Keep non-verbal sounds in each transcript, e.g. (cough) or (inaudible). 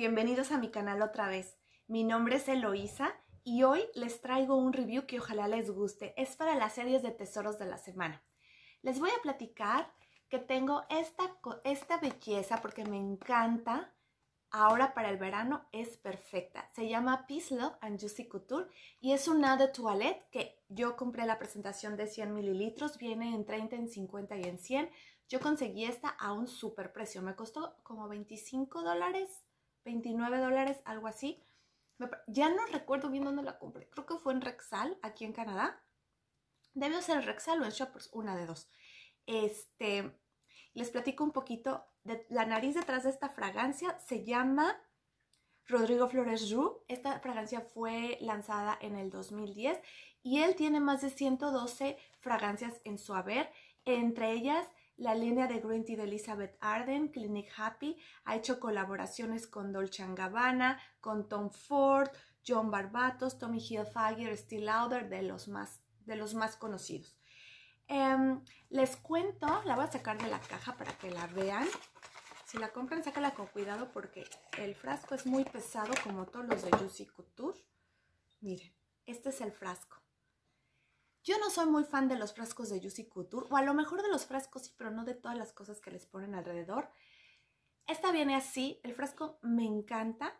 Bienvenidos a mi canal otra vez. Mi nombre es Eloísa y hoy les traigo un review que ojalá les guste. Es para las series de tesoros de la semana. Les voy a platicar que tengo esta, esta belleza porque me encanta. Ahora para el verano es perfecta. Se llama Peace Love and Juicy Couture y es una de toilette que yo compré la presentación de 100 mililitros. Viene en 30, en 50 y en 100. Yo conseguí esta a un super precio. Me costó como 25 dólares 29 dólares, algo así. Ya no recuerdo bien dónde la compré. Creo que fue en Rexal, aquí en Canadá. Debió ser en Rexal o en Shoppers, una de dos. Este, les platico un poquito. De, la nariz detrás de esta fragancia se llama Rodrigo Flores Roux. Esta fragancia fue lanzada en el 2010 y él tiene más de 112 fragancias en su haber. Entre ellas la línea de Green de Elizabeth Arden, Clinic Happy, ha hecho colaboraciones con Dolce Gabbana, con Tom Ford, John Barbatos, Tommy Hilfiger, Steel Lauder, de los más, de los más conocidos. Em, les cuento, la voy a sacar de la caja para que la vean. Si la compran, sácala con cuidado porque el frasco es muy pesado como todos los de Juicy Couture. Miren, este es el frasco. Yo no soy muy fan de los frascos de Juicy Couture, o a lo mejor de los frascos sí, pero no de todas las cosas que les ponen alrededor. Esta viene así, el frasco me encanta.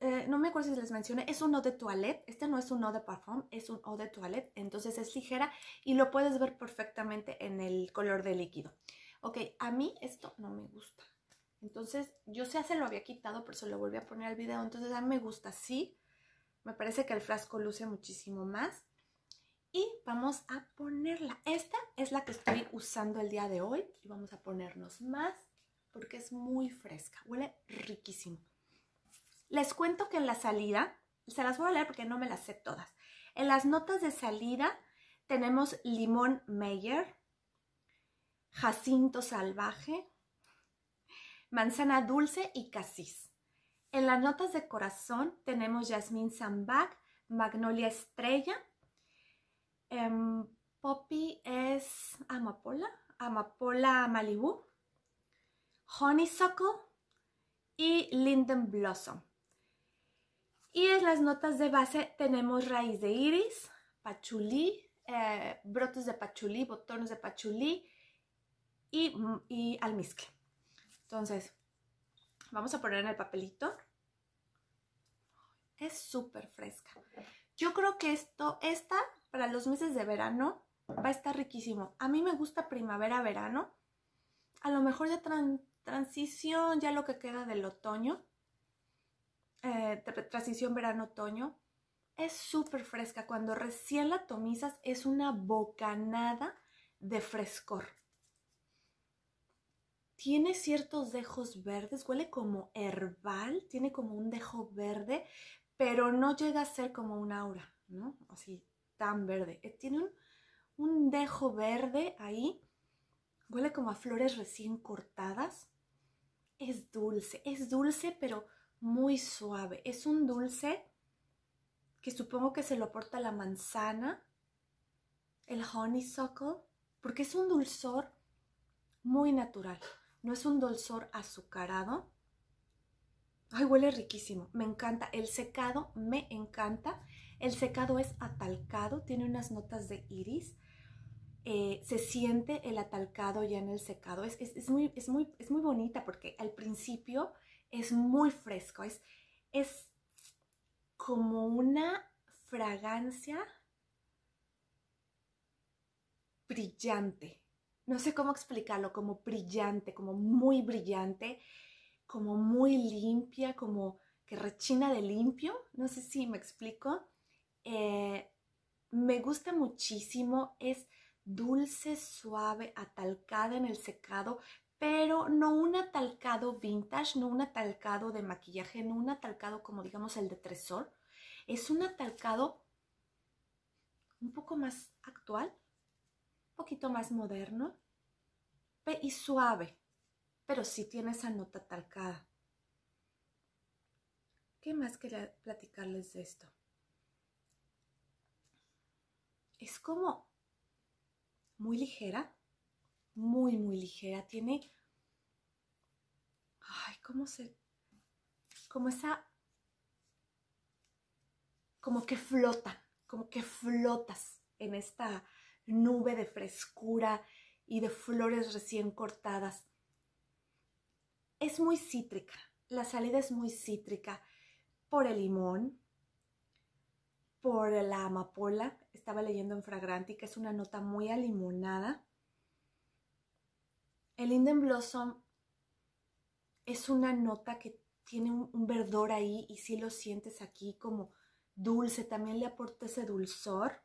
Eh, no me acuerdo si les mencioné, es un eau de toilette, este no es un eau de parfum, es un eau de toilette, entonces es ligera y lo puedes ver perfectamente en el color de líquido. Ok, a mí esto no me gusta, entonces yo sé se lo había quitado, pero se lo volví a poner al video, entonces a mí me gusta así, me parece que el frasco luce muchísimo más y vamos a ponerla. Esta es la que estoy usando el día de hoy y vamos a ponernos más porque es muy fresca, huele riquísimo. Les cuento que en la salida, se las voy a leer porque no me las sé todas. En las notas de salida tenemos limón Meyer, jacinto salvaje, manzana dulce y casis. En las notas de corazón tenemos jazmín sambac, magnolia estrella Em, poppy es amapola, amapola Malibu, honeysuckle y linden blossom. Y en las notas de base tenemos raíz de iris, pachulí, eh, brotes de pachulí, botones de pachulí y, y almizcle. Entonces, vamos a poner en el papelito. Es súper fresca. Yo creo que esto, esta para los meses de verano va a estar riquísimo. A mí me gusta primavera-verano. A lo mejor de transición, ya lo que queda del otoño. Eh, transición verano-otoño. Es súper fresca. Cuando recién la tomizas es una bocanada de frescor. Tiene ciertos dejos verdes, huele como herbal, tiene como un dejo verde, pero no llega a ser como un aura, ¿no? Así tan verde. Eh, tiene un, dejo verde ahí. Huele como a flores recién cortadas. Es dulce, es dulce pero muy suave. Es un dulce que supongo que se lo aporta la manzana, el honeysuckle, porque es un dulzor muy natural. No es un dulzor azucarado. Ay, huele riquísimo. Me encanta. El secado me encanta. El secado es atalcado, tiene unas notas de iris. Eh, se siente el atalcado ya en el secado. Es, muy, muy, es muy bonita porque al principio es muy fresco. Es, es como una fragancia brillante. No sé cómo explicarlo, como brillante, como muy brillante, como muy limpia, como que rechina de limpio. No sé si me explico. Eh, me gusta muchísimo, es dulce, suave, atalcada en el secado, pero no un atalcado vintage, no un atalcado de maquillaje, no un atalcado como digamos el de Tresor, es un atalcado un poco más actual, un poquito más moderno y suave, pero sí tiene esa nota atalcada. ¿Qué más quería platicarles de esto? es como muy ligera, muy, muy ligera. Tiene, ay, ¿cómo se? Como esa, como que flota, como que flotas en esta nube de frescura y de flores recién cortadas. Es muy cítrica, la salida es muy cítrica por el limón, por la amapola. Estaba leyendo en Fragranti, que es una nota muy alimonada. El Linden Blossom es una nota que tiene un, verdor ahí y si lo sientes aquí como dulce, también le aporta ese dulzor.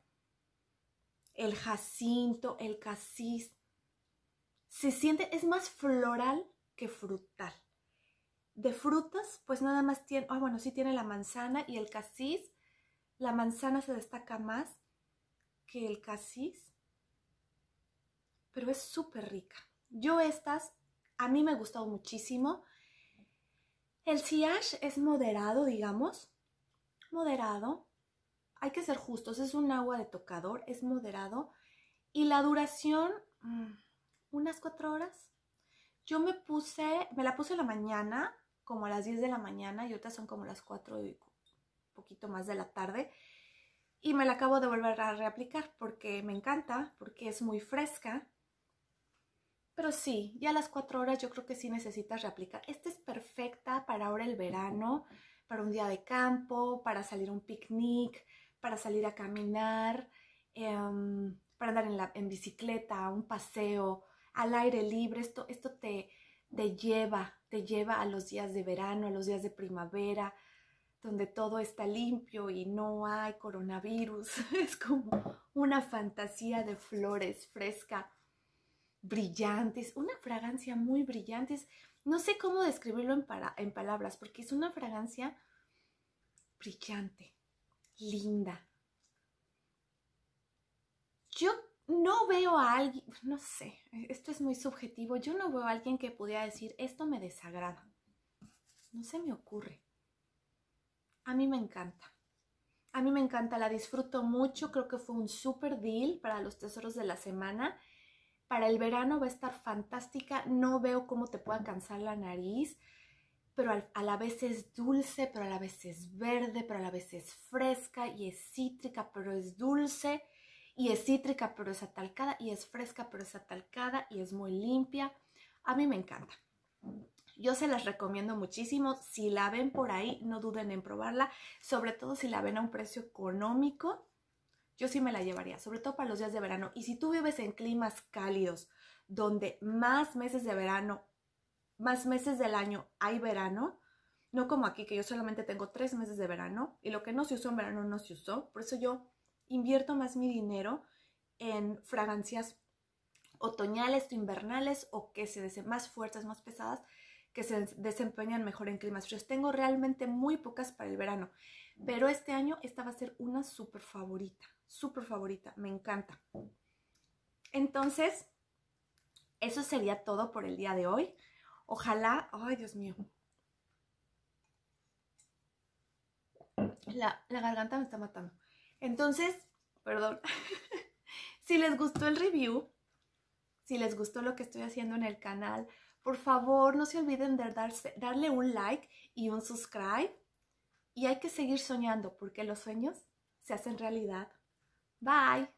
El jacinto, el casis, se siente, es más floral que frutal. De frutas, pues nada más tiene, ah bueno, sí tiene la manzana y el casis, la manzana se destaca más que el casis, pero es súper rica. Yo estas, a mí me ha gustado muchísimo. El sillage es moderado, digamos, moderado. Hay que ser justos, es un agua de tocador, es moderado. Y la duración, mm, unas cuatro horas. Yo me puse, me la puse la mañana, como a las 10 de la mañana, y otras son como las 4 y poquito más de la tarde y me la acabo de volver a reaplicar porque me encanta, porque es muy fresca. Pero sí, ya a las cuatro horas yo creo que sí necesitas reaplicar. Esta es perfecta para ahora el verano, para un día de campo, para salir a un picnic, para salir a caminar, em, para andar en, la, en bicicleta, un paseo, al aire libre. Esto, esto te, te lleva, te lleva a los días de verano, a los días de primavera, donde todo está limpio y no hay coronavirus. (laughs) Es como una fantasía de flores fresca, brillantes, una fragancia muy brillante. No sé cómo describirlo en, en palabras, porque es una fragancia brillante, linda. Yo no veo a alguien, no sé, esto es muy subjetivo, yo no veo a alguien que pudiera decir, esto me desagrada. No se me ocurre a mí me encanta. A mí me encanta, la disfruto mucho, creo que fue un super deal para los tesoros de la semana. Para el verano va a estar fantástica, no veo cómo te pueda cansar la nariz, pero a la vez es dulce, pero a la vez es verde, pero a la vez es fresca y es cítrica, pero es dulce y es cítrica, pero es atalcada y es fresca, pero es atalcada y es muy limpia. A mí me encanta. Yo se las recomiendo muchísimo. Si la ven por ahí, no duden en probarla, sobre todo si la ven a un precio económico. Yo sí me la llevaría, sobre todo para los días de verano. Y si tú vives en climas cálidos, donde más meses de verano, más meses del año hay verano, no como aquí que yo solamente tengo tres meses de verano y lo que no se usó en verano no se usó. Por eso yo invierto más mi dinero en fragancias otoñales, o invernales o que se deseen más fuertes, más pesadas, que se desempeñan mejor en climas fríos. Tengo realmente muy pocas para el verano, pero este año esta va a ser una súper favorita, súper favorita, me encanta. Entonces, eso sería todo por el día de hoy. Ojalá, ay Dios mío, la, la garganta me está matando. Entonces, perdón, (laughs) si les gustó el review, si les gustó lo que estoy haciendo en el canal por favor, no se olviden de darle un like y un subscribe. Y hay que seguir soñando porque los sueños se hacen realidad. Bye.